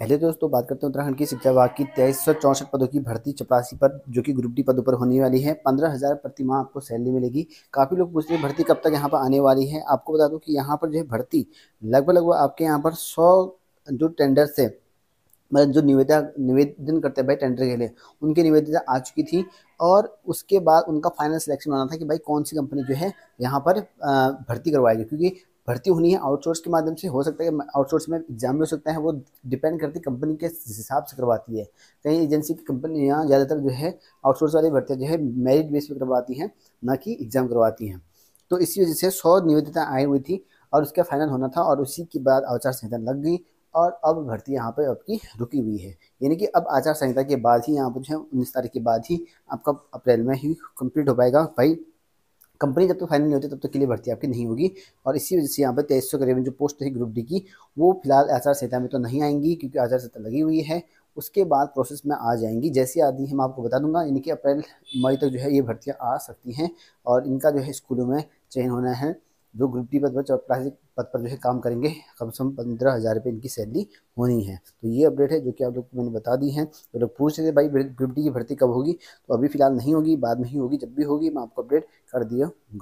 पहले तो दोस्तों बात करते हैं उत्तराखंड की शिक्षा विभाग की तेईस सौ चौंसठ पदों की भर्ती चपरासी पर जो कि ग्रुप डी पदों पर होने वाली है पंद्रह हज़ार प्रति माह आपको सैलरी मिलेगी काफ़ी लोग पूछते हैं भर्ती कब तक यहाँ पर आने वाली है आपको बता दूँ कि यहाँ पर जो है भर्ती लगभग लगभग आपके यहाँ पर सौ जो टेंडर से मतलब जो निवेदा निवेदन करते हैं भाई टेंडर के लिए उनकी निवेदन आ चुकी थी और उसके बाद उनका फाइनल सिलेक्शन होना था कि भाई कौन सी कंपनी जो है यहाँ पर भर्ती करवाएगी क्योंकि भर्ती होनी है आउटसोर्स के माध्यम से हो सकता है आउटसोर्स में एग्जाम भी हो सकता है वो डिपेंड करती है कंपनी के हिसाब से करवाती है कई एजेंसी की कंपनियाँ ज़्यादातर जो है आउटसोर्स वाली भर्तियाँ जो है मेरिट बेस पर करवाती हैं ना कि एग्जाम करवाती हैं तो इसी वजह से सौ निवेदिता आई हुई थी और उसका फाइनल होना था और उसी के बाद आचार संहिता लग गई और अब भर्ती यहाँ पर आपकी रुकी हुई है यानी कि अब आचार संहिता के बाद ही यहाँ पर जो है उन्नीस तारीख के बाद ही आपका अप्रैल में ही कंप्लीट हो पाएगा भाई कंपनी जब तक तो फाइनल नहीं होती तब तक तो के लिए भर्ती आपकी नहीं होगी और इसी वजह से यहाँ पर तेईस सौ करीबन जो पोस्ट है ग्रुप डी की वो फिलहाल आचार संहिता में तो नहीं आएंगी क्योंकि आचार संहिता लगी हुई है उसके बाद प्रोसेस में आ जाएंगी जैसी आदि हम आपको बता दूंगा इनकी अप्रैल मई तक जो है ये भर्तियाँ आ सकती हैं और इनका जो है स्कूलों में चयन होना है जो ग्रुप डी पद पर चौटासी पद पर जो है काम करेंगे कम से कम पंद्रह हज़ार रुपये इनकी सैलरी होनी है तो ये अपडेट है जो कि आप लोग को मैंने बता दी है तो लोग पूछ रहे थे भाई ग्रुप डी की भर्ती कब होगी तो अभी फिलहाल नहीं होगी बाद में ही होगी जब भी होगी मैं आपको अपडेट कर दिया